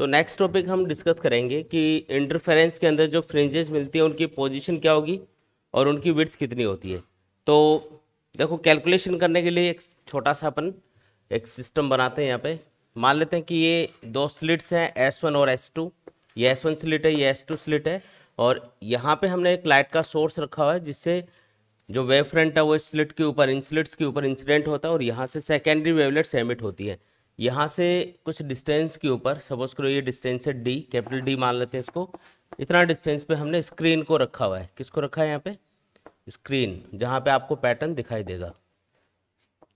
तो next topic हम discuss करेंगे कि इंटरफेरेंस के अंदर जो फ्रिंजेस मिलती हैं उनकी पोजीशन क्या होगी और उनकी विड्थ कितनी होती है तो देखो कैलकुलेशन करने के लिए एक छोटा सा अपन एक सिस्टम बनाते हैं यहाँ पे मान लेते हैं कि ये दो स्लिट्स हैं एस वन और एस टू ये एस वन स्लिट है ये एस टू स्लिट है और यहाँ पे हमने एक लाइट का सोर्स रखा हुआ है जिससे जो वेव फ्रंट है वो स्लिट के ऊपर इन के ऊपर इंसिडेंट होता है और यहाँ से सेकेंडरी वेवलेट्स एमिट होती है यहाँ से कुछ डिस्टेंस के ऊपर सपोज करो ये डिस्टेंस है डी कैपिटल डी मान लेते हैं इसको इतना डिस्टेंस पे हमने स्क्रीन को रखा हुआ है किसको रखा है यहाँ पे स्क्रीन जहाँ पे आपको पैटर्न दिखाई देगा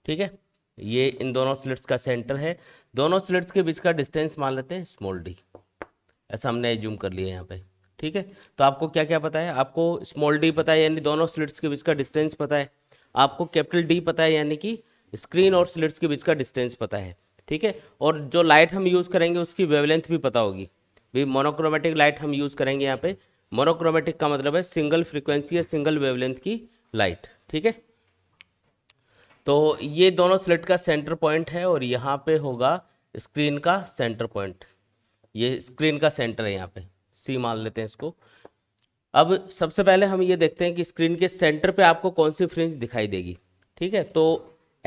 ठीक है ये इन दोनों स्लिट्स का सेंटर है दोनों स्लिट्स के बीच का डिस्टेंस मान लेते हैं स्मॉल डी ऐसा हमने एज्यूम कर लिया यहाँ पे ठीक है तो आपको क्या क्या पता है आपको स्मॉल डी पता है यानी दोनों स्लिट्स के बीच का डिस्टेंस पता है आपको कैपिटल डी पता है यानी कि स्क्रीन और स्लिट्स के बीच का डिस्टेंस पता है ठीक है और जो लाइट हम यूज़ करेंगे उसकी वेवलेंथ भी पता होगी भाई मोनोक्रोमेटिक लाइट हम यूज़ करेंगे यहाँ पे मोनोक्रोमेटिक का मतलब है सिंगल फ्रिक्वेंसी या सिंगल वेवलेंथ की लाइट ठीक है तो ये दोनों स्लिट का सेंटर पॉइंट है और यहाँ पे होगा स्क्रीन का सेंटर पॉइंट ये स्क्रीन का सेंटर है यहाँ पे सी मान लेते हैं इसको अब सबसे पहले हम ये देखते हैं कि स्क्रीन के सेंटर पे आपको कौन सी फ्रिंज दिखाई देगी ठीक है तो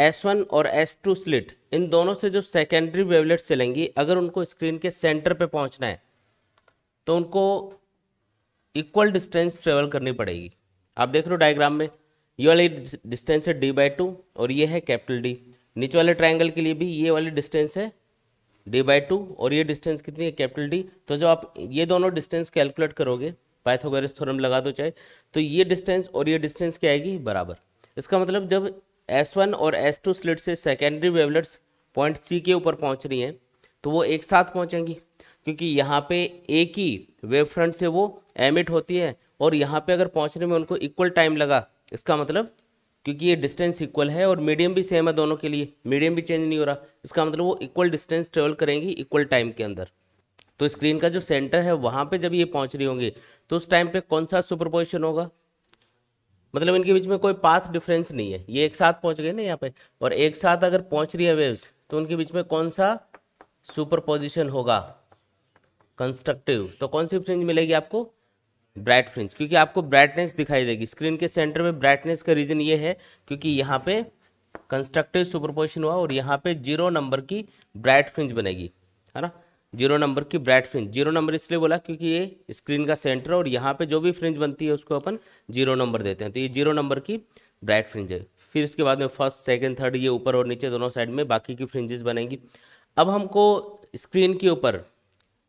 S1 और S2 स्लिट इन दोनों से जो सेकेंडरी वेवलेट चलेंगी अगर उनको स्क्रीन के सेंटर पे पहुंचना है तो उनको इक्वल डिस्टेंस ट्रेवल करनी पड़ेगी आप देख रहे हो डायग्राम में ये वाली डिस्टेंस है डी बाई टू और ये है कैपिटल डी नीचे वाले ट्राइंगल के लिए भी ये वाली डिस्टेंस है डी बाई टू और ये डिस्टेंस कितनी है कैपिटल डी तो जब आप ये दोनों डिस्टेंस कैलकुलेट करोगे पाइथागोरस थ्योरम लगा दो चाहे तो ये डिस्टेंस और ये डिस्टेंस क्या आएगी बराबर इसका मतलब जब S1 और S2 स्लिट से सेकेंडरी वेवलेट्स पॉइंट सी के ऊपर पहुंच रही हैं तो वो एक साथ पहुंचेंगी क्योंकि यहाँ पे एक ही वेव फ्रंट से वो एमिट होती है और यहाँ पे अगर पहुँचने में उनको इक्वल टाइम लगा इसका मतलब क्योंकि ये डिस्टेंस इक्वल है और मीडियम भी सेम है दोनों के लिए मीडियम भी चेंज नहीं हो रहा इसका मतलब वो इक्वल डिस्टेंस ट्रेवल करेंगी इक्वल टाइम के अंदर तो स्क्रीन का जो सेंटर है वहाँ पे जब ये पहुँच रही होंगी तो उस टाइम पे कौन सा सुपरपोजिशन होगा मतलब इनके बीच में कोई पाथ डिफरेंस नहीं है ये एक साथ पहुंच गए ना यहाँ पे और एक साथ अगर पहुंच रही है वेव्स तो उनके बीच में कौन सा सुपर पोजिशन होगा कंस्ट्रक्टिव तो कौन सी फ्रिंज मिलेगी आपको ब्राइट फ्रिंज क्योंकि आपको ब्राइटनेस दिखाई देगी स्क्रीन के सेंटर में ब्राइटनेस का रीजन ये है क्योंकि यहाँ पे कंस्ट्रक्टिव सुपरपोजिशन हुआ और यहाँ पे जीरो नंबर की ब्राइट फ्रिंज बनेगी है ना जीरो नंबर की ब्राइट फ्रिंज जीरो नंबर इसलिए बोला क्योंकि ये स्क्रीन का सेंटर और यहाँ पे जो भी फ्रिंज बनती है उसको अपन जीरो नंबर देते हैं तो ये जीरो नंबर की ब्राइट फ्रिंज है फिर इसके बाद में फर्स्ट सेकेंड थर्ड ये ऊपर और नीचे दोनों साइड में बाकी की फ्रिंजेस बनेंगी अब हमको स्क्रीन के ऊपर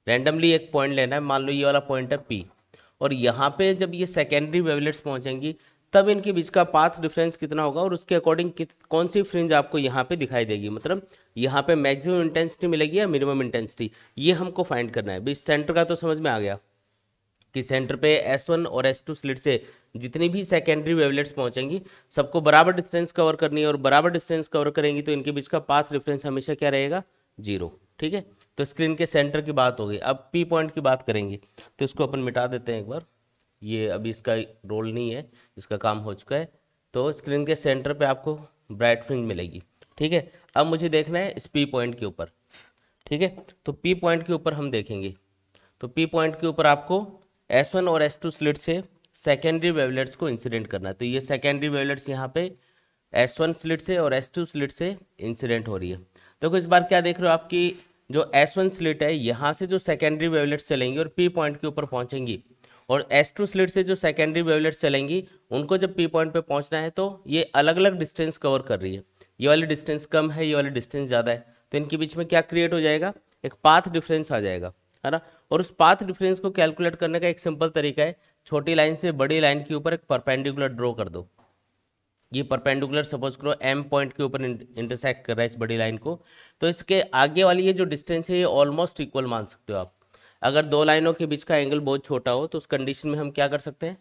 रैंडमली एक पॉइंट लेना है मान लो ये वाला पॉइंट है पी और यहाँ पे जब ये सेकेंडरी वेवलेट्स पहुँचेंगी तब इनके बीच का पाथ डिफरेंस कितना होगा और उसके अकॉर्डिंग कौन सी फ्रिंज आपको यहाँ पे दिखाई देगी मतलब यहाँ पे मैक्सिमम इंटेंसिटी मिलेगी या मिनिमम इंटेंसिटी ये हमको फाइंड करना है बीच सेंटर का तो समझ में आ गया कि सेंटर पे S1 और S2 स्लिट से जितनी भी सेकेंडरी वेवलेट्स पहुंचेंगी सबको बराबर डिस्टेंस कवर करनी है और बराबर डिस्टेंस कवर करेंगी तो इनके बीच का पाथ डिफरेंस हमेशा क्या रहेगा जीरो ठीक है तो स्क्रीन के सेंटर की बात हो गई अब पी पॉइंट की बात करेंगे तो इसको अपन मिटा देते हैं एक बार ये अभी इसका रोल नहीं है इसका काम हो चुका है तो स्क्रीन के सेंटर पे आपको ब्राइट फ्रिंज मिलेगी ठीक है अब मुझे देखना है इस पी पॉइंट के ऊपर ठीक है तो पी पॉइंट के ऊपर हम देखेंगे तो पी पॉइंट के ऊपर आपको एस वन और एस टू स्लिट से सेकेंडरी वेवलेट्स को इंसिडेंट करना है तो ये सेकेंडरी वेवलेट्स यहाँ पे एस वन स्लिट से और एस टू स्लिट से इंसिडेंट हो रही है देखो तो इस बार क्या देख रहे हो आपकी जो एस वन स्लिट है यहाँ से जो सेकेंडरी वेवलेट्स चलेंगी और पी पॉइंट के ऊपर पहुँचेंगी और एस्ट्रो स्लिट से जो सेकेंडरी वेवलेट्स चलेंगी उनको जब पी पॉइंट पे पहुंचना है तो ये अलग अलग डिस्टेंस कवर कर रही है ये वाली डिस्टेंस कम है ये वाली डिस्टेंस ज़्यादा है तो इनके बीच में क्या क्रिएट हो जाएगा एक पाथ डिफरेंस आ जाएगा है ना और उस पाथ डिफरेंस को कैलकुलेट करने का एक सिंपल तरीका है छोटी लाइन से बड़ी लाइन के ऊपर एक परपेंडिकुलर ड्रॉ कर दो ये परपेंडिकुलर सपोज करो एम पॉइंट के ऊपर इंटरसेक्ट कर रहा है इस बड़ी लाइन को तो इसके आगे वाली ये जो डिस्टेंस है ये ऑलमोस्ट इक्वल मान सकते हो आप अगर दो लाइनों के बीच का एंगल बहुत छोटा हो तो उस कंडीशन में हम क्या कर सकते हैं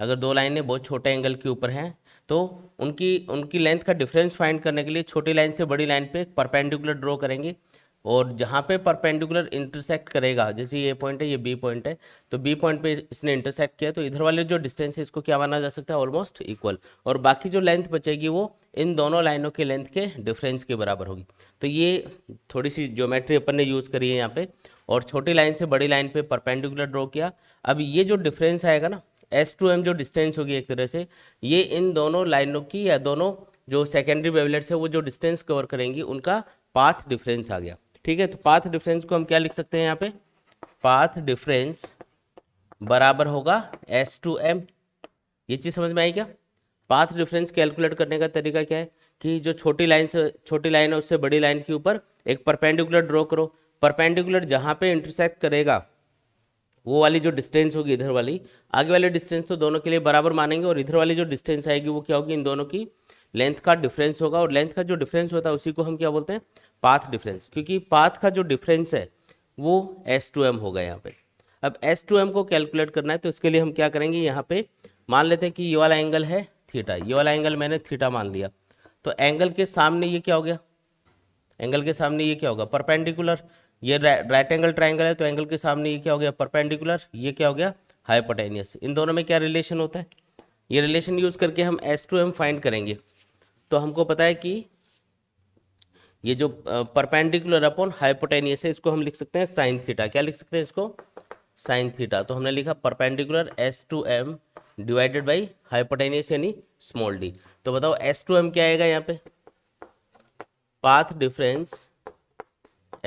अगर दो लाइनें बहुत छोटे एंगल के ऊपर हैं तो उनकी उनकी लेंथ का डिफरेंस फाइंड करने के लिए छोटी लाइन से बड़ी लाइन पे एक परपेंडिकुलर ड्रॉ करेंगे और जहाँ पे परपेंडिकुलर इंटरसेक्ट करेगा जैसे ये पॉइंट है ये बी पॉइंट है तो बी पॉइंट पे इसने इंटरसेक्ट किया तो इधर वाले जो डिस्टेंस है इसको क्या माना जा सकता है ऑलमोस्ट इक्वल और बाकी जो लेंथ बचेगी वो इन दोनों लाइनों के लेंथ के डिफरेंस के बराबर होगी तो ये थोड़ी सी ज्योमेट्री अपन ने यूज़ करी है यहाँ पर और छोटी लाइन से बड़ी लाइन पर परपेंडिकुलर ड्रॉ किया अब ये जो डिफरेंस आएगा ना एस टू एम जो डिस्टेंस होगी एक तरह से ये इन दोनों लाइनों की या दोनों जो सेकेंडरी वेवलेट्स है वो जो डिस्टेंस कवर करेंगी उनका पाथ डिफरेंस आ गया ठीक है तो पाथ डिफरेंस को हम क्या लिख सकते हैं यहाँ पे पाथ डिफरेंस बराबर होगा एस टू एम ये चीज़ समझ में आई क्या पाथ डिफरेंस कैलकुलेट करने का तरीका क्या है कि जो छोटी लाइन से छोटी लाइन है उससे बड़ी लाइन के ऊपर एक परपेंडिकुलर ड्रॉ करो परपेंडिकुलर जहाँ पे इंटरसेक्ट करेगा वो वाली जो डिस्टेंस होगी इधर वाली आगे वाली डिस्टेंस तो दोनों के लिए बराबर मानेंगे और इधर वाली जो डिस्टेंस आएगी वो क्या होगी इन दोनों की लेंथ का डिफरेंस होगा और लेंथ का जो डिफरेंस होता है उसी को हम क्या बोलते हैं पाथ डिफरेंस क्योंकि पाथ का जो डिफरेंस है वो एस टू एम होगा यहाँ पे अब एस टू एम को कैलकुलेट करना है तो इसके लिए हम क्या करेंगे यहाँ पे मान लेते हैं कि ये वाला एंगल है थीटा ये वाला एंगल मैंने थीटा मान लिया तो एंगल के सामने ये क्या हो गया एंगल के सामने ये क्या होगा परपेंडिकुलर ये राइट एंगल ट्राइंगल है तो एंगल के सामने ये क्या हो गया परपेंडिकुलर ये क्या हो गया हाइपोटेनियस इन दोनों में क्या रिलेशन होता है ये रिलेशन यूज करके हम एस टू एम फाइंड करेंगे तो हमको पता है कि ये जो परपेंडिकुलर अपॉन हाइपोटेनियस है इसको हम लिख सकते हैं साइन थीटा क्या लिख सकते हैं इसको साइन थीटा तो हमने लिखा perpendicular S two M divided by hypotenuse यानी स्मॉल डी तो बताओ एस टू एम क्या आएगा यहाँ पे path difference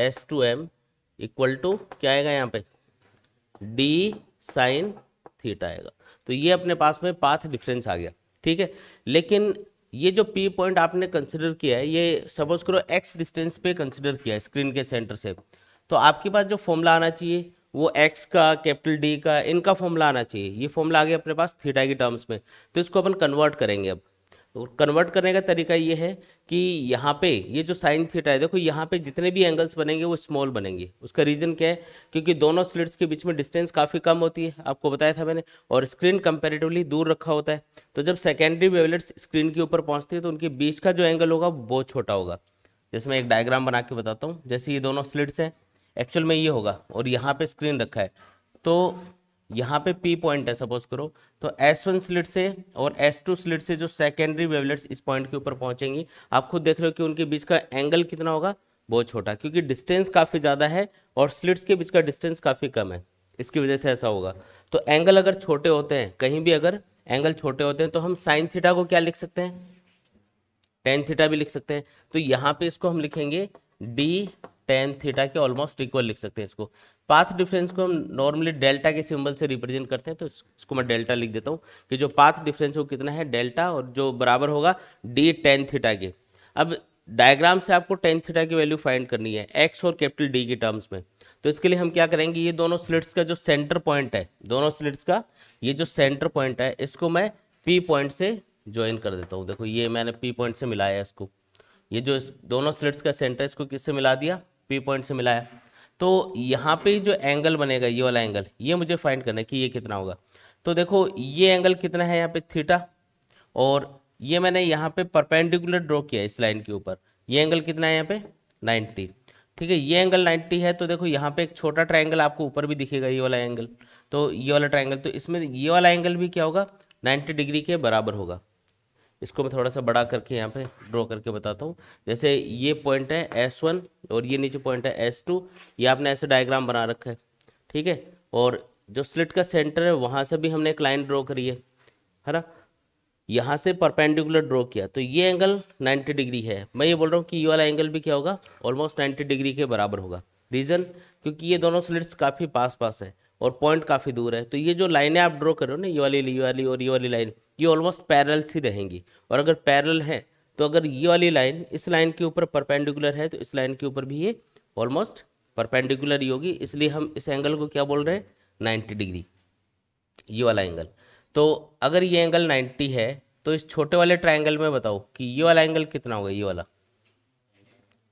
S two M equal to क्या आएगा यहाँ पे डी साइन थीटा आएगा तो ये अपने पास में पाथ डिफरेंस आ गया ठीक है लेकिन ये जो पी पॉइंट आपने कंसिडर किया है ये सपोज करो एक्स डिस्टेंस पे कंसिडर किया है स्क्रीन के सेंटर से तो आपके पास जो फॉर्मूला आना चाहिए वो एक्स का कैपिटल डी का इनका फॉर्मूला आना चाहिए ये फॉर्मूला आ गया अपने पास थीटा के टर्म्स में तो इसको अपन कन्वर्ट करेंगे अब कन्वर्ट तो करने का तरीका ये है कि यहाँ पे ये जो साइन थीटा है देखो यहाँ पे जितने भी एंगल्स बनेंगे वो स्मॉल बनेंगे उसका रीज़न क्या है क्योंकि दोनों स्लिट्स के बीच में डिस्टेंस काफ़ी कम होती है आपको बताया था मैंने और स्क्रीन कंपेरेटिवली दूर रखा होता है तो जब सेकेंडरी वेवलेट्स स्क्रीन के ऊपर पहुँचती है तो उनके बीच का जो एंगल होगा वो बहुत छोटा होगा जैसे मैं एक डायग्राम बना के बताता हूँ जैसे ये दोनों स्लिट्स हैं एक्चुअल में ये होगा और यहाँ पर स्क्रीन रखा है तो यहाँ पे पी पॉइंट है सपोज करो तो एस वन स्लिट से और एस टू स्लिट से जो सेकेंडरी वेवलेट्स इस पॉइंट के ऊपर पहुंचेंगी आप खुद देख रहे हो कि उनके बीच का एंगल कितना होगा बहुत छोटा क्योंकि डिस्टेंस काफ़ी ज़्यादा है और स्लिट्स के बीच का डिस्टेंस काफ़ी कम है इसकी वजह से ऐसा होगा तो एंगल अगर छोटे होते हैं कहीं भी अगर एंगल छोटे होते हैं तो हम साइन थीटा को क्या लिख सकते हैं टेन थीटा भी लिख सकते हैं तो यहाँ पे इसको हम लिखेंगे डी टेन थीटा के ऑलमोस्ट इक्वल लिख सकते हैं इसको पाथ डिफरेंस को हम नॉर्मली डेल्टा के सिंबल से रिप्रेजेंट करते हैं तो इसको मैं डेल्टा लिख देता हूँ कि जो पाथ डिफरेंस वो कितना है डेल्टा और जो बराबर होगा डी टेन थीटा के अब डायग्राम से आपको टेन थीटा की वैल्यू फाइंड करनी है एक्स और कैपिटल डी के टर्म्स में तो इसके लिए हम क्या करेंगे ये दोनों स्लिट्स का जो सेंटर पॉइंट है दोनों स्लिट्स का ये जो सेंटर पॉइंट है इसको मैं पी पॉइंट से ज्वाइन कर देता हूँ देखो ये मैंने पी पॉइंट से मिलाया इसको ये जो इस दोनों स्लिट्स का सेंटर इसको किससे मिला दिया पी पॉइंट से मिलाया तो यहाँ पे जो एंगल बनेगा ये वाला एंगल ये मुझे फाइंड करना है कि ये कितना होगा तो देखो ये एंगल कितना है यहाँ पे थीटा और ये मैंने यहाँ पे परपेंडिकुलर ड्रॉ किया इस लाइन के ऊपर ये एंगल कितना है यहाँ पे 90 ठीक है ये एंगल 90 है तो देखो यहाँ पे एक छोटा ट्राइंगल आपको ऊपर भी दिखेगा ये वाला एंगल तो ये वाला ट्राइंगल तो इसमें ये वाला एंगल भी क्या होगा नाइन्टी डिग्री के बराबर होगा इसको मैं थोड़ा सा बड़ा करके यहाँ पे ड्रॉ करके बताता हूँ जैसे ये पॉइंट है एस वन और ये नीचे पॉइंट है एस टू ये आपने ऐसे डायग्राम बना रखा है ठीक है और जो स्लिट का सेंटर है वहाँ से भी हमने एक लाइन ड्रॉ करी है है ना यहाँ से परपेंडिकुलर ड्रॉ किया तो ये एंगल नाइन्टी डिग्री है मैं ये बोल रहा हूँ कि ये वाला एंगल भी क्या होगा ऑलमोस्ट नाइन्टी डिग्री के बराबर होगा रीज़न क्योंकि ये दोनों स्लिट्स काफ़ी पास पास है और पॉइंट काफ़ी दूर है तो ये जो लाइनें आप ड्रॉ कर रहे हो ना ये वाली ये वाली और ये वाली लाइन ये ऑलमोस्ट पैरल सी रहेंगी और अगर पैरल है तो अगर ये वाली लाइन इस लाइन के ऊपर परपेंडिकुलर है तो इस लाइन के ऊपर भी ये ऑलमोस्ट परपेंडिकुलर ही होगी इसलिए हम इस एंगल को क्या बोल रहे हैं नाइन्टी डिग्री ये वाला एंगल तो अगर ये एंगल नाइन्टी है तो इस छोटे वाले ट्राइंगल में बताओ कि ये वाला एंगल कितना होगा ये वाला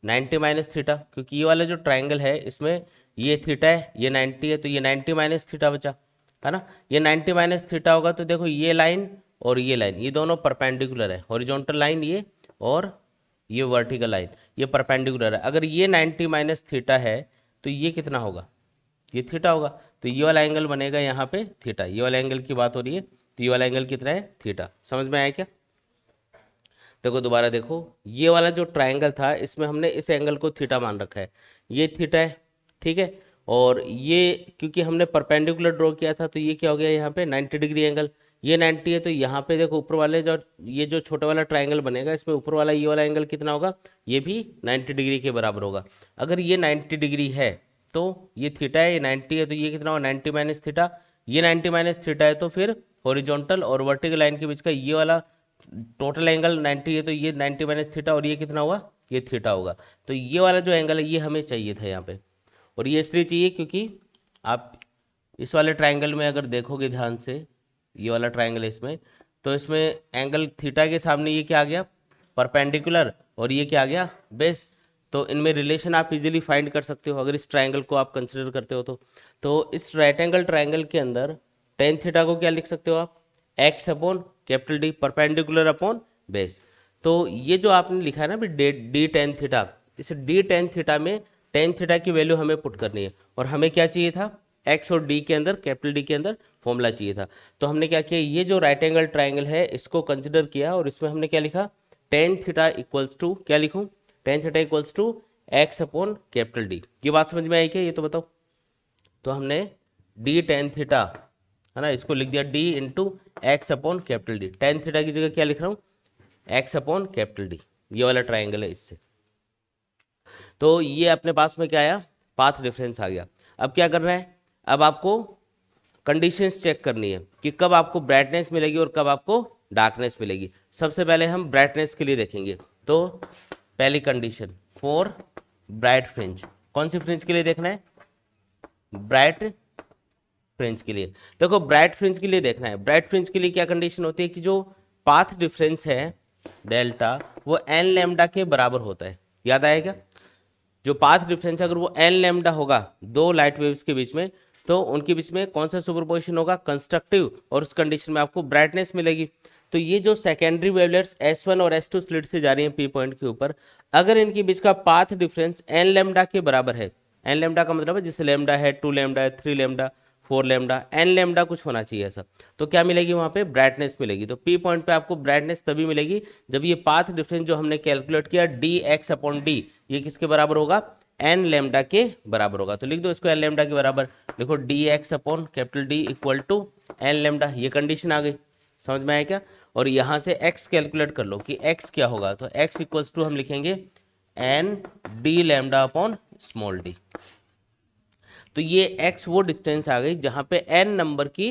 नाइन्टी माइनस थीटा क्योंकि ये वाला जो ट्राइंगल है इसमें ये थीटा है ये नाइन्टी है तो ये नाइन्टी माइनस थीटा बचा है ना ये नाइन्टी माइनस थीटा होगा तो देखो ये लाइन और ये लाइन ये दोनों परपेंडिकुलर है हॉरिजॉन्टल लाइन ये और ये वर्टिकल लाइन ये परपेंडिकुलर है अगर ये 90 माइनस थीटा है तो ये कितना होगा ये थीटा होगा तो ये वाला एंगल बनेगा यहाँ पे थीटा ये वाला एंगल की बात हो रही है तो ये वाला एंगल कितना है थीटा समझ में आया क्या देखो दोबारा देखो ये वाला जो ट्राइंगल था इसमें हमने इस एंगल को थीटा मान रखा है ये थीटा है ठीक है और ये क्योंकि हमने परपेंडिकुलर ड्रॉ किया था तो ये क्या हो गया यहाँ पे 90 डिग्री एंगल ये 90 है तो यहाँ पे देखो ऊपर वाले जो ये जो छोटा वाला ट्राइंगल बनेगा इसमें ऊपर वाला ये वाला एंगल कितना होगा ये भी 90 डिग्री के बराबर होगा अगर ये 90 डिग्री है तो ये थीटा है ये 90 है तो ये कितना होगा 90 माइनस थीटा ये 90 माइनस थीटा है तो फिर हॉरिजॉन्टल और वर्टिकल लाइन के बीच का ये वाला टोटल एंगल नाइन्टी है तो ये नाइन्टी माइनस थीटा और ये कितना होगा ये थीटा होगा तो ये वाला जो एंगल है ये हमें चाहिए था यहाँ पे और ये इसलिए चाहिए क्योंकि आप इस वाले ट्राइंगल में अगर देखोगे ध्यान से ये वाला ट्राइंगल है इसमें तो इसमें एंगल थीटा के सामने ये क्या आ गया परपेंडिकुलर और ये क्या आ गया बेस तो इनमें रिलेशन आप इजीली फाइंड कर सकते हो अगर इस ट्राइंगल को आप कंसिडर करते हो तो तो इस राइट एंगल ट्राइंगल के अंदर टेन थीटा को क्या लिख सकते हो आप X upon capital D perpendicular upon base तो ये जो आपने लिखा है ना अभी डी टेन थीटा इस डी टेन थीटा में टेन थीटा की वैल्यू हमें पुट करनी है और हमें क्या चाहिए था एक्स और डी के अंदर कैपिटल डी के अंदर फॉर्मूला चाहिए था तो हमने क्या किया ये जो राइट एंगल ट्राइंगल है इसको कंसिडर किया और इसमें हमने क्या लिखा टेन थीटा इक्वल्स टू क्या लिखूँ tan theta equals to X upon capital D ये बात समझ में आई क्या ये तो बताओ तो हमने डी टेन थीटा है ना इसको लिख दिया D into X upon capital D tan theta की जगह क्या लिख रहा हूँ एक्स अपॉन कैपिटल डी ये वाला ट्राइंगल है इससे तो ये अपने पास में क्या आया पाथ डिफरेंस आ गया अब क्या करना है अब आपको कंडीशंस चेक करनी है कि कब आपको ब्राइटनेस मिलेगी और कब आपको डार्कनेस मिलेगी सबसे पहले हम ब्राइटनेस के लिए देखेंगे तो पहली कंडीशन फॉर ब्राइट फ्रिंज कौन सी फ्रिंज के लिए देखना है ब्राइट फ्रिंज के लिए देखो ब्राइट फ्रिंज के लिए देखना है ब्राइट फ्रिंज के लिए क्या कंडीशन होती है कि जो पाथ डिफरेंस है डेल्टा वो एन लेमडा के बराबर होता है याद आएगा जो पाथ डिफरेंस अगर वो एन लेमडा होगा दो लाइट वेव्स के बीच में तो उनके बीच में कौन सा सुपरपोजिशन होगा कंस्ट्रक्टिव और उस कंडीशन में आपको ब्राइटनेस मिलेगी तो ये जो सेकेंडरी वेवलेट्स S1 और S2 स्लिट से जा रही हैं पी पॉइंट के ऊपर अगर इनके बीच का पाथ डिफरेंस एन लेमडा के बराबर है एन लेमडा का मतलब है जैसे लेमडा है टू लेमडा है three lambda four lambda N lambda कुछ होना चाहिए ऐसा तो क्या मिलेगी वहाँ पे ब्राइटनेस मिलेगी तो पी पॉइंट पे आपको ब्राइटनेस तभी मिलेगी जब ये पाथ डिफरेंस जो हमने कैलकुलेट किया डी एक्स अपॉन डी ये किसके बराबर होगा एन लेमडा के बराबर होगा तो लिख दो इसको एन लेमडा के बराबर लिखो D X upon capital D equal to N lambda ये कंडीशन आ गई समझ में आया क्या और यहाँ से एक्स कैलकुलेट कर लो कि एक्स क्या होगा तो एक्स इक्वल्स टू हम लिखेंगे N D lambda upon small D तो ये एक्स वो डिस्टेंस आ गई जहाँ पे एन नंबर की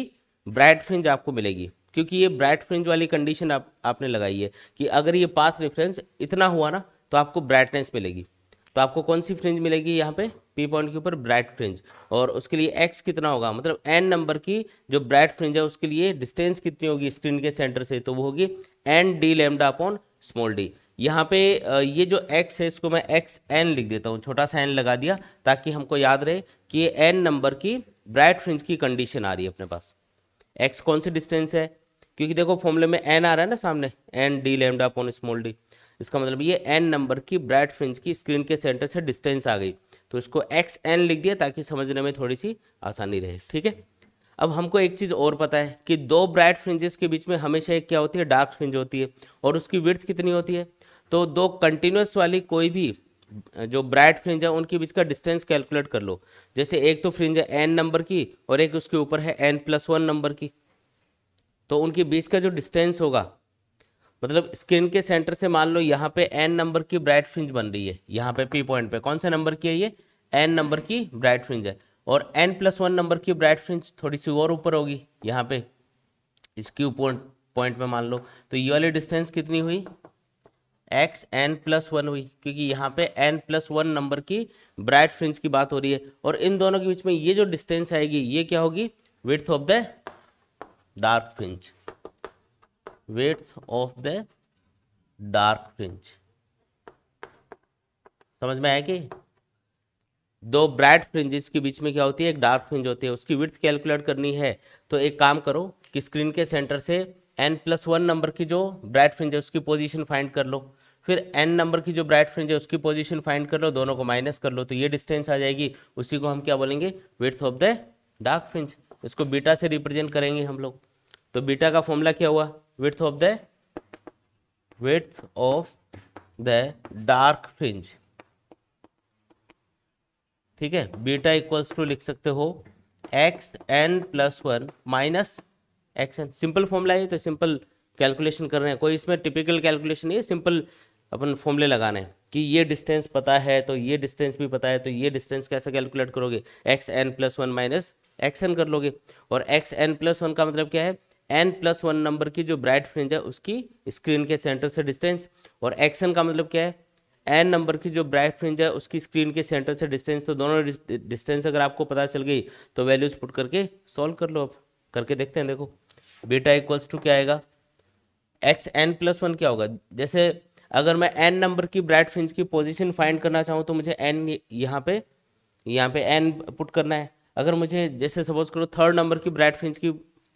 ब्राइट फ्रिंज आपको मिलेगी क्योंकि ये ब्राइट फ्रिंज वाली कंडीशन आप आपने लगाई है कि अगर ये पाथ रेफरेंस इतना हुआ ना तो आपको ब्राइटनेस मिलेगी तो आपको कौन सी फ्रिंज मिलेगी यहाँ पे पी पॉइंट के ऊपर ब्राइट फ्रिंज और उसके लिए एक्स कितना होगा मतलब एन नंबर की जो ब्राइट फ्रिंज है उसके लिए डिस्टेंस कितनी होगी स्क्रीन के सेंटर से तो वो होगी n D lambda upon small d यहाँ पे ये जो एक्स है इसको मैं एक्स एन लिख देता हूँ छोटा सा एन लगा दिया ताकि हमको याद रहे कि ये एन नंबर की ब्राइट फ्रिंज की कंडीशन आ रही है अपने पास एक्स कौन सी डिस्टेंस है क्योंकि देखो फॉर्मूले में एन आ रहा है ना सामने n D lambda upon small d इसका मतलब ये एन नंबर की ब्राइट फ्रिंज की स्क्रीन के सेंटर से डिस्टेंस आ गई तो इसको एक्स एन लिख दिया ताकि समझने में थोड़ी सी आसानी रहे ठीक है अब हमको एक चीज़ और पता है कि दो ब्राइट फ्रिंजेस के बीच में हमेशा एक क्या होती है डार्क फ्रिंज होती है और उसकी विर्थ कितनी होती है तो दो कंटिन्यूस वाली कोई भी जो ब्राइट फ्रिंज है उनके बीच का डिस्टेंस कैलकुलेट कर लो जैसे एक तो फ्रिंज है एन नंबर की और एक उसके ऊपर है एन प्लस वन नंबर की तो उनके बीच का जो डिस्टेंस होगा मतलब स्क्रीन के सेंटर से मान लो यहाँ पे एन नंबर की ब्राइट फ्रिंज बन रही है यहाँ पे पी पॉइंट पे कौन सा नंबर की है ये एन नंबर की ब्राइट फ्रिंज है और एन प्लस वन नंबर की ब्राइट फ्रिंज थोड़ी सी और ऊपर होगी यहाँ पे इस ऊपर पॉइंट पॉइंट पे मान लो तो ये वाली डिस्टेंस कितनी हुई एक्स एन प्लस वन हुई क्योंकि यहाँ पे एन प्लस वन नंबर की ब्राइट फ्रिंज की बात हो रही है और इन दोनों के बीच में ये जो डिस्टेंस आएगी ये क्या होगी width of the dark fringe width of the dark fringe समझ में आया कि दो ब्राइट फ्रिंजेस के बीच में क्या होती है एक डार्क फ्रिंज होती है उसकी विर्थ कैलकुलेट करनी है तो एक काम करो कि स्क्रीन के सेंटर से एन प्लस वन नंबर की जो ब्राइट फ्रिंज है उसकी पोजीशन फाइंड कर लो फिर एन नंबर की जो ब्राइट फ्रिंज है उसकी पोजीशन फाइंड कर लो दोनों को माइनस कर लो तो ये डिस्टेंस आ जाएगी उसी को हम क्या बोलेंगे width of the dark fringe इसको बीटा से रिप्रेजेंट करेंगे हम लोग तो बीटा का फॉर्मूला क्या हुआ width of the width of the dark fringe ठीक है बीटा इक्वल्स टू लिख सकते हो x n plus one minus x n simple formula है तो सिंपल कैलकुलेशन कर रहे हैं कोई इसमें टिपिकल कैलकुलेशन नहीं है सिंपल अपन फॉर्मूले लगाने हैं कि ये डिस्टेंस पता है तो ये डिस्टेंस भी पता है तो ये डिस्टेंस कैसे कैलकुलेट करोगे x n plus one minus x n कर लोगे और एक्स एन प्लस वन का मतलब क्या है एन प्लस वन नंबर की जो ब्राइट फ्रिंज है उसकी स्क्रीन के सेंटर से डिस्टेंस और एक्सन का मतलब क्या है एन नंबर की जो ब्राइट फ्रिंज है उसकी स्क्रीन के सेंटर से डिस्टेंस तो दोनों डिस्टेंस अगर आपको पता चल गई तो वैल्यूज पुट करके सॉल्व कर लो आप करके देखते हैं देखो बीटा इक्वल्स टू क्या आएगा एक्स एन प्लस वन क्या होगा जैसे अगर मैं एन नंबर की ब्राइट फ्रिंज की पोजिशन फाइंड करना चाहूँ तो मुझे एन यहाँ पे यहाँ पे एन पुट करना है अगर मुझे जैसे सपोज करो थर्ड नंबर की ब्राइट फ्रिंज की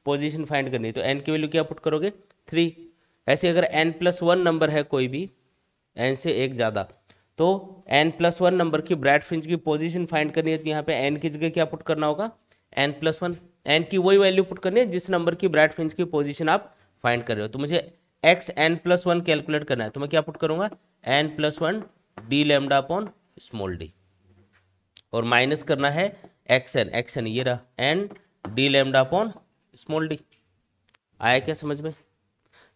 पोजीशन फाइंड करनी है तो एन की वैल्यू क्या पुट करोगे थ्री ऐसे अगर एन प्लस वन नंबर है कोई भी एन से एक ज़्यादा तो एन प्लस वन नंबर की ब्रैड फ्रिंज की पोजीशन फाइंड करनी है तो यहाँ पे एन की जगह क्या पुट करना होगा एन प्लस वन एन की वही वैल्यू पुट करनी है जिस नंबर की ब्रैड फ्रिंज की पोजीशन आप फाइंड कर रहे हो तो मुझे x n plus one calculate करना है तो मैं क्या पुट करूँगा n plus one D lambda upon small d और माइनस करना है एक्स एन एक्स एन ये रहा n D lambda upon small d आया क्या समझ में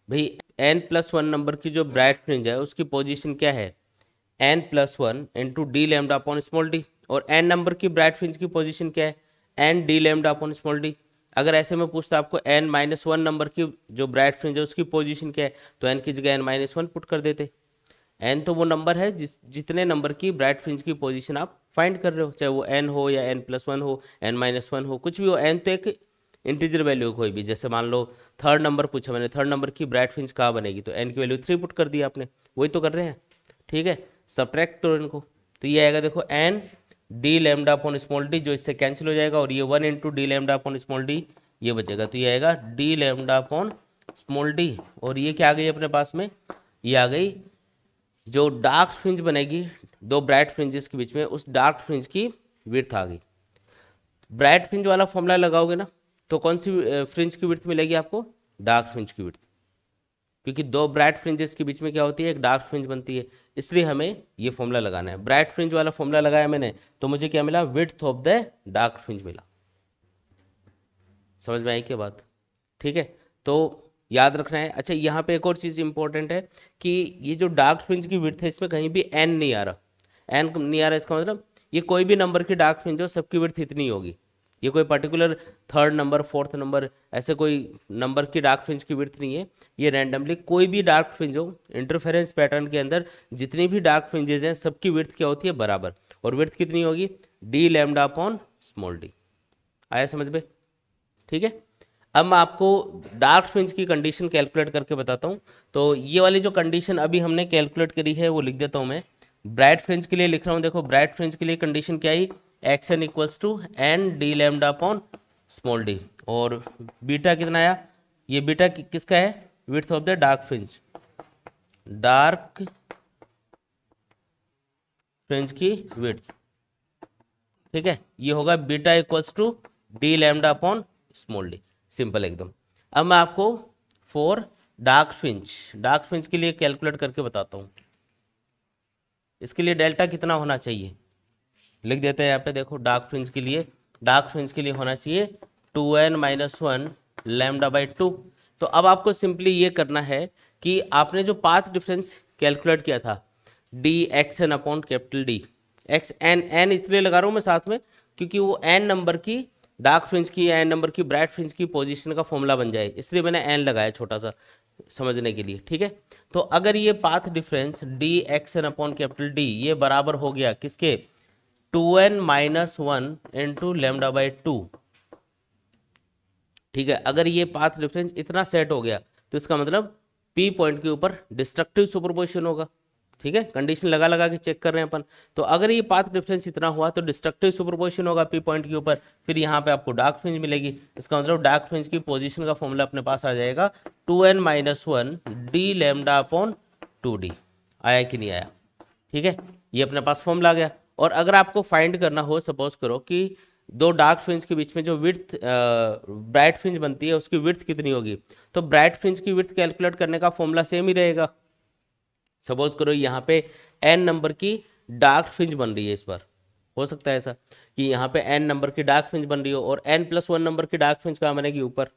भाई एन प्लस वन नंबर की जो ब्राइट फ्रिंज है उसकी पोजीशन क्या है n plus one into D lambda upon small d और एन नंबर की ब्राइट फ्रिंज की पोजीशन क्या है n D lambda upon small d अगर ऐसे में पूछता आपको एन माइनस वन नंबर की जो ब्राइट फ्रिंज है उसकी पोजीशन क्या है तो एन की जगह एन माइनस वन पुट कर देते एन तो वो नंबर है जिस जितने नंबर की ब्राइट फ्रिंज की पोजीशन आप फाइंड कर रहे हो चाहे वो एन हो या एन प्लस वन हो एन माइनस वन हो कुछ भी हो एन तो एक इंटीजर वैल्यू कोई भी जैसे मान लो थर्ड नंबर पूछा मैंने थर्ड नंबर की ब्राइट फिंच कहाँ बनेगी तो एन की वैल्यू थ्री पुट कर दिया आपने वही तो कर रहे हैं ठीक है सब्ट्रैक्ट करो इनको तो ये आएगा देखो n D lambda upon small d जो इससे कैंसिल हो जाएगा और ये one into D lambda upon small d ये बचेगा तो ये आएगा D lambda upon small d और ये क्या आ गई अपने पास में ये आ गई जो डार्क फ्रिंज बनेगी दो ब्राइट फ्रिंजेस के बीच में उस डार्क फ्रिंज की विर्थ आ गई ब्राइट फ्रिंज वाला फॉर्मूला लगाओगे ना तो कौन सी फ्रिंज की विर्थ मिलेगी आपको डार्क फ्रिंज की विर्थ क्योंकि दो ब्राइट फ्रिंजेस के बीच में क्या होती है एक डार्क फ्रिंज बनती है इसलिए हमें ये फॉर्मूला लगाना है ब्राइट फ्रिंज वाला फॉर्मूला लगाया मैंने तो मुझे क्या मिला width of the dark fringe मिला समझ में आई क्या बात ठीक है तो याद रखना है अच्छा यहाँ पे एक और चीज़ इंपॉर्टेंट है कि ये जो डार्क फ्रिंज की विर्थ है इसमें कहीं भी एन नहीं आ रहा एन नहीं आ रहा इसका मतलब ये कोई भी नंबर की डार्क फ्रिंज हो सबकी विर्थ इतनी होगी ये कोई particular third number fourth number ऐसे कोई नंबर की डार्क फ्रिंज की विर्थ नहीं है ये रैंडमली कोई भी डार्क फ्रिंज हो इंटरफेरेंस पैटर्न के अंदर जितनी भी डार्क फ्रिंजेज हैं सबकी विर्थ क्या होती है बराबर और विर्थ कितनी होगी D lambda upon small d आया समझ में ठीक है अब मैं आपको डार्क फ्रिंज की कंडीशन कैलकुलेट करके बताता हूँ तो ये वाली जो कंडीशन अभी हमने कैलकुलेट करी है वो लिख देता हूँ मैं ब्राइट फ्रिंज के लिए लिख रहा हूँ देखो ब्राइट फ्रिंज के लिए कंडीशन क्या आई x n equals to n D lambda upon small d और बीटा कितना आया ये बीटा कि, किसका है width of the dark fringe dark fringe की विथ ठीक है ये होगा beta equals to D lambda upon small d simple एकदम अब मैं आपको for dark fringe dark fringe के लिए कैलकुलेट करके बताता हूँ इसके लिए डेल्टा कितना होना चाहिए लिख देते हैं यहाँ पे देखो डार्क फ्रिंज के लिए डार्क फ्रिंज के लिए होना चाहिए two n minus one lambda by two तो अब आपको सिंपली ये करना है कि आपने जो पाथ डिफरेंस कैलकुलेट किया था d x n upon capital D x n n इसलिए लगा रहा हूँ मैं साथ में क्योंकि वो एन नंबर की डार्क फ्रिंज की एन नंबर की ब्राइट फ्रिंज की पोजिशन का फॉर्मूला बन जाए इसलिए मैंने एन लगाया छोटा सा समझने के लिए ठीक है तो अगर ये path difference d x n upon capital D ये बराबर हो गया किसके two n minus one into lambda by two ठीक है अगर ये पाथ डिफरेंस इतना सेट हो गया तो इसका मतलब पी पॉइंट के ऊपर डिस्ट्रक्टिव सुपरपोजिशन होगा ठीक है कंडीशन लगा लगा के चेक कर रहे हैं अपन तो अगर ये पाथ डिफरेंस इतना हुआ तो डिस्ट्रक्टिव सुपरपोजिशन होगा पी पॉइंट के ऊपर फिर यहाँ पे आपको डार्क फ्रिंज मिलेगी इसका मतलब डार्क फ्रिंज की पोजीशन का फॉर्मूला अपने पास आ जाएगा two n minus one D lambda upon two d आया कि नहीं आया ठीक है ये अपने पास फॉर्मूला आ गया और अगर आपको फाइंड करना हो सपोज करो कि दो डार्क फ्रिंज के बीच में जो विर्थ ब्राइट फ्रिंज बनती है उसकी विर्थ कितनी होगी तो ब्राइट फ्रिंज की विर्थ कैलकुलेट करने का फॉर्मूला सेम ही रहेगा सपोज करो यहाँ पे एन नंबर की डार्क फ्रिंज बन रही है इस बार हो सकता है ऐसा कि यहाँ पे एन नंबर की डार्क फ्रिंज बन रही हो और एन प्लस वन नंबर की डार्क फ्रिंज कहाँ बनेगी ऊपर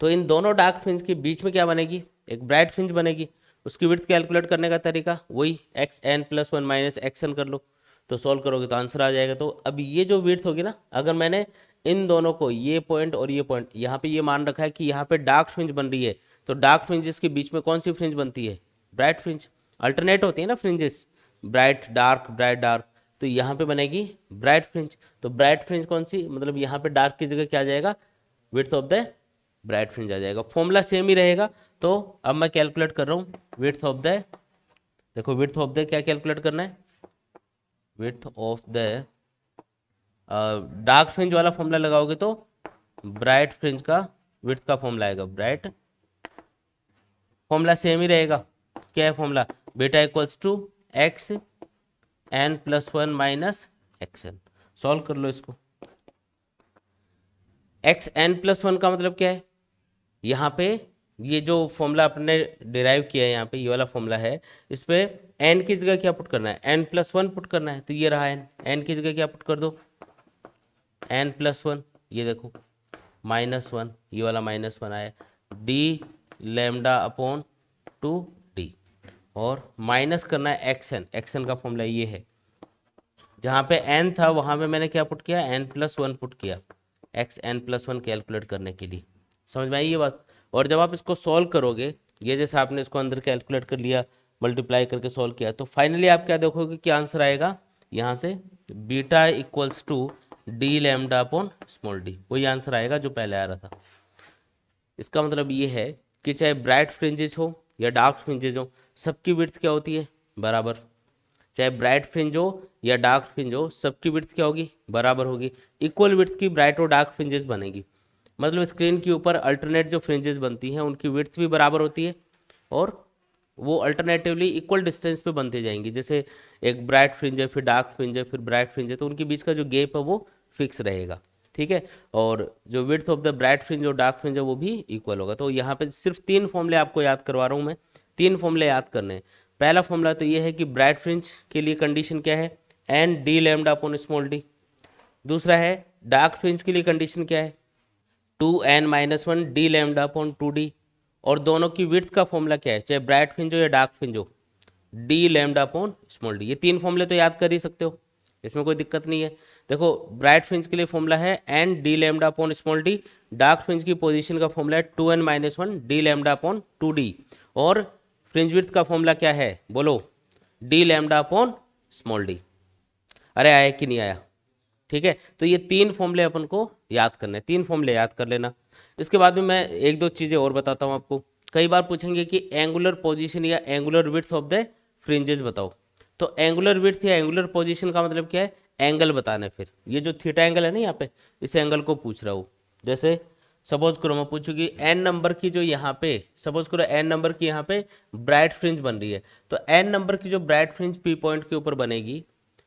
तो इन दोनों डार्क फ्रिंज के बीच में क्या बनेगी एक ब्राइट फ्रिंज बनेगी उसकी विर्थ कैलकुलेट करने का तरीका वही x n plus one minus x n कर लो तो सॉल्व करोगे तो आंसर आ जाएगा तो अब ये जो विर्थ होगी ना अगर मैंने इन दोनों को ये पॉइंट और ये पॉइंट यहाँ पे ये मान रखा है कि यहाँ पे डार्क फ्रिंज बन रही है तो डार्क फ्रिंजेस के बीच में कौन सी फ्रिंज बनती है ब्राइट फ्रिंज अल्टरनेट होती है ना fringes bright dark bright dark तो यहाँ पे बनेगी ब्राइट फ्रिंज तो ब्राइट फ्रिंज कौन सी मतलब यहाँ पे डार्क की जगह क्या आ जाएगा width of the bright fringe आ जाएगा फॉर्मूला सेम ही रहेगा तो अब मैं कैलकुलेट कर रहा हूँ विथ ऑफ द देखो विथ ऑफ द क्या कैलकुलेट करना है width of the dark fringe वाला फॉर्मूला लगाओगे तो ब्राइट फ्रिंज का विथ का फॉर्मूला आएगा ब्राइट फॉर्मूला सेम ही रहेगा क्या है formula beta equals to x n plus one minus x n solve कर लो इसको एक्स एन प्लस वन का मतलब क्या है यहां पे ये जो फॉर्मूला आपने डिराइव किया है यहाँ पे ये वाला फॉर्मूला है इस पर एन की जगह क्या पुट करना है एन प्लस वन पुट करना है तो ये रहा एन एन की जगह क्या पुट कर दो एन प्लस वन ये देखो माइनस वन ये वाला माइनस वन आया D lambda upon two d और माइनस करना है एक्सन एक्सन का फॉर्मूला ये है जहाँ पे एन था वहाँ पे मैंने क्या पुट किया एन प्लस वन पुट किया x n plus one calculate करने के लिए समझ में आई ये बात और जब आप इसको सॉल्व करोगे ये जैसे आपने इसको अंदर कैलकुलेट कर लिया मल्टीप्लाई करके सॉल्व किया तो फाइनली आप क्या देखोगे कि आंसर आएगा यहाँ से beta equals to D lambda upon small d वही आंसर आएगा जो पहले आ रहा था इसका मतलब ये है कि चाहे ब्राइट फ्रिंजेज हो या डार्क फ्रिंजेज हो सबकी विर्थ क्या होती है बराबर चाहे ब्राइट फ्रिंज हो या डार्क फ्रिंज हो सबकी विर्थ क्या होगी बराबर होगी इक्वल विर्थ की ब्राइट और डार्क फ्रिंजेस बनेगी मतलब स्क्रीन के ऊपर अल्टरनेट जो फ्रिंजेस बनती हैं उनकी विड्थ भी बराबर होती है और वो अल्टरनेटिवली इक्वल डिस्टेंस पे बनते जाएंगी जैसे एक ब्राइट फ्रिंज है फिर डार्क फ्रिंज है फिर ब्राइट फ्रिंज है तो उनके बीच का जो गेप है वो फिक्स रहेगा ठीक है और जो width of the bright fringe और डार्क फ्रिंज है वो भी इक्वल होगा तो यहाँ पे सिर्फ तीन फॉर्मूले आपको याद करवा रहा हूँ मैं तीन फॉर्मूले याद करने पहला फॉर्मूला तो ये है कि ब्राइट फ्रिंज के लिए कंडीशन क्या है n D lambda upon small d दूसरा है डार्क फ्रिंज के लिए कंडीशन क्या है two n minus one D lambda upon two d और दोनों की विर्थ का फॉर्मूला क्या है चाहे ब्राइट फिंजो या डार्क फिंजो D lambda upon small d ये तीन फॉर्मूले तो याद कर ही सकते हो इसमें कोई दिक्कत नहीं है देखो ब्राइट फिंज के लिए फॉर्मूला है n D lambda upon small d dark fringe की पोजिशन का फॉर्मूला है two n minus one D lambda upon two d और फ्रिंज विर्थ का फॉर्मूला क्या है बोलो D lambda upon small d अरे आया कि नहीं आया ठीक है तो ये तीन फॉर्मले अपन को याद करने तीन फॉर्मले याद कर लेना इसके बाद में मैं एक दो चीज़ें और बताता हूँ आपको कई बार पूछेंगे कि एंगुलर पोजिशन या angular width of the fringes बताओ तो एंगुलर विथ या एंगुलर पोजिशन का मतलब क्या है एंगल बताने फिर ये जो थीटा एंगल है ना यहाँ पे इस एंगल को पूछ रहा हूँ जैसे सपोज करो मैं पूछूंगी एन नंबर की जो यहाँ पे सपोज करो एन नंबर की यहाँ पे ब्राइट फ्रिंज बन रही है तो एन नंबर की जो ब्राइट फ्रिंज पी पॉइंट के ऊपर बनेगी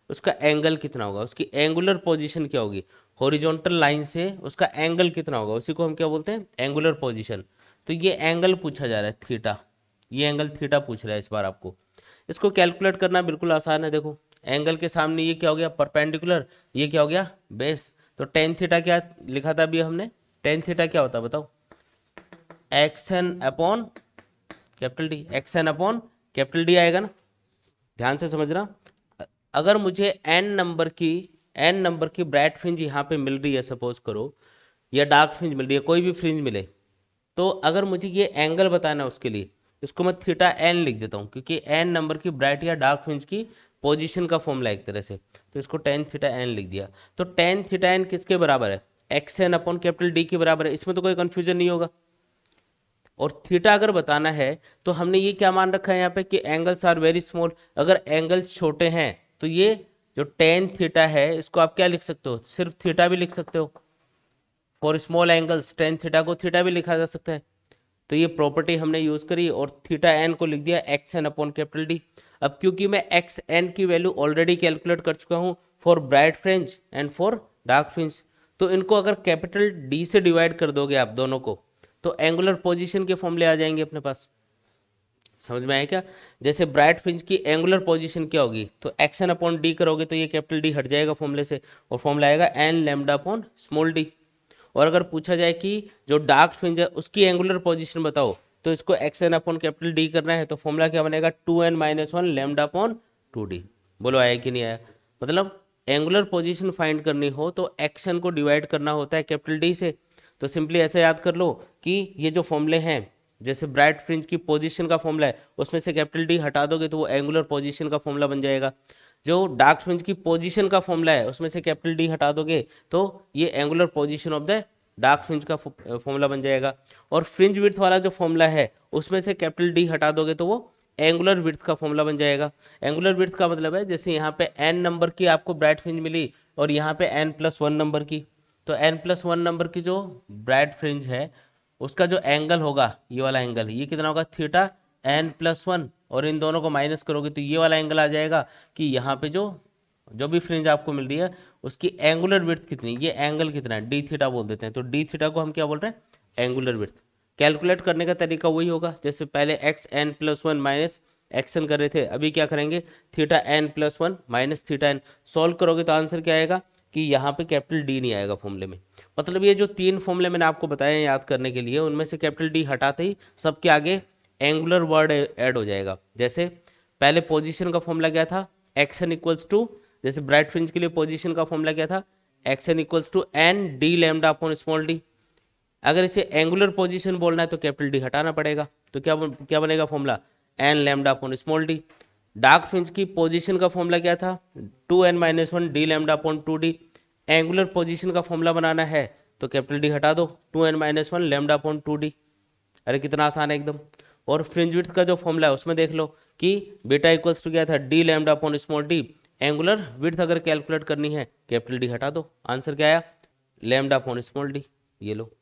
उसका एंगल कितना होगा उसकी एंगुलर पोजिशन क्या होगी हॉरिजॉन्टल लाइन से उसका एंगल कितना होगा उसी को हम क्या बोलते हैं एंगुलर पोजिशन तो ये एंगल पूछा जा रहा है थीटा ये एंगल थीटा पूछ रहा है इस बार आपको इसको कैलकुलेट करना बिल्कुल आसान है देखो एंगल के सामने ये क्या हो गया परपेंडिकुलर ये क्या हो गया बेस तो टेन थीटा क्या लिखा था अभी हमने टेन थीटा क्या होता बताओ x n upon capital D n upon capital D आएगा ना ध्यान से समझना अगर मुझे एन नंबर की एन नंबर की ब्राइट फ्रिंज यहाँ पे मिल रही है सपोज करो या डार्क फ्रिंज मिल रही है कोई भी फ्रिंज मिले तो अगर मुझे ये एंगल बताना है उसके लिए इसको मैं थीटा एन लिख देता हूँ क्योंकि एन नंबर की ब्राइट या डार्क फ्रिंज की पोजिशन का फॉर्मूला एक तरह से तो इसको टेन थीटा एन लिख दिया तो टेन थीटा एन किसके बराबर है x n upon capital D के बराबर है इसमें तो कोई कन्फ्यूजन नहीं होगा और थीटा अगर बताना है तो हमने ये क्या मान रखा है यहाँ पे कि एंगल्स आर वेरी स्मॉल अगर एंगल्स छोटे हैं तो ये जो टेन थीटा है इसको आप क्या लिख सकते हो सिर्फ थीटा भी लिख सकते हो for small angles tan theta को थीटा भी लिखा जा सकता है तो ये प्रॉपर्टी हमने यूज़ करी और थीटा एन को लिख दिया x n upon capital D अब क्योंकि मैं एक्स एन की वैल्यू ऑलरेडी कैलकुलेट कर चुका हूँ for bright fringe and for dark fringe तो इनको अगर कैपिटल डी से डिवाइड कर दोगे आप दोनों को तो एंगुलर पोजिशन के फॉर्मले आ जाएंगे अपने पास समझ में आया क्या जैसे ब्राइट फिंच की एंगुलर पोजीशन क्या होगी तो एक्शन अपॉन डी करोगे तो ये कैपिटल डी हट जाएगा फॉर्मूले से और फॉर्मूला आएगा n lambda upon small d और अगर पूछा जाए कि जो डार्क फिंच है उसकी एंगुलर पोजिशन बताओ तो इसको एक्शन अपॉन कैपिटल डी करना है तो फॉर्मूला क्या बनेगा two n minus one lambda upon two d बोलो आया कि नहीं आया मतलब एंगुलर पोजिशन फाइंड करनी हो तो एक्शन को डिवाइड करना होता है कैपिटल डी से तो सिंपली ऐसे याद कर लो कि ये जो फॉर्मूले हैं जैसे ब्राइट फ्रिंज की पोजीशन का फॉर्मूला है उसमें से कैपिटल डी हटा दोगे तो वो एंगुलर पोजीशन का फॉर्मूला बन जाएगा जो डार्क फ्रिंज की पोजीशन का फॉर्मूला है उसमें से कैपिटल डी हटा दोगे तो ये angular position of the dark fringe का फॉर्मूला बन जाएगा और फ्रिंज विर्थ वाला जो फॉर्मूला है उसमें से कैपिटल डी हटा दोगे तो वो एंगुलर विर्थ का फॉर्मूला बन जाएगा एंगुलर विर्थ का मतलब है जैसे यहाँ पे एन नंबर की आपको ब्राइट फ्रिंज मिली और यहाँ पे एन प्लस वन नंबर की तो एन प्लस वन नंबर की जो ब्राइट फ्रिंज है उसका जो एंगल होगा ये वाला एंगल ये कितना होगा थीटा एन प्लस वन और इन दोनों को माइनस करोगे तो ये वाला एंगल आ जाएगा कि यहाँ पे जो जो भी फ्रिंज आपको मिल रही है उसकी एंगुलर विर्थ कितनी ये एंगल कितना है डी थीटा बोल देते हैं तो डी थीटा को हम क्या बोल रहे हैं एंगुलर विर्थ कैलकुलेट करने का तरीका वही होगा जैसे पहले x n plus one minus x n कर रहे थे अभी क्या करेंगे theta n plus one minus theta n solve करोगे तो आंसर क्या आएगा कि यहाँ पे कैपिटल डी नहीं आएगा फॉर्मले में मतलब ये जो तीन फॉर्मूले मैंने आपको बताए याद करने के लिए उनमें से कैपिटल डी हटाते ही सबके आगे एंगुलर वर्ड ऐड हो जाएगा जैसे पहले पोजिशन का फॉर्मूला क्या था एक्शन इक्वल्स टू जैसे ब्राइट फ्रिंज के लिए पोजिशन का फॉर्मूला क्या था x n equals to n D lambda upon small d अगर इसे एंगुलर पोजिशन बोलना है तो कैपिटल डी हटाना पड़ेगा तो क्या क्या बनेगा formula n lambda upon small d dark fringe की पोजिशन का फॉर्मूला क्या था two n minus one D lambda upon two d angular position का फॉर्मूला बनाना है तो कैपिटल डी हटा दो two n minus one lambda point two d अरे कितना आसान है एकदम और फ्रिंज विथ का जो फॉर्मूला है उसमें देख लो कि बेटा इक्वल्स टू क्या था d lambda point small d angular with अगर कैलकुलेट करनी है कैपिटल डी हटा दो आंसर क्या आया लेमडा पॉइंट स्मॉल डी ये लो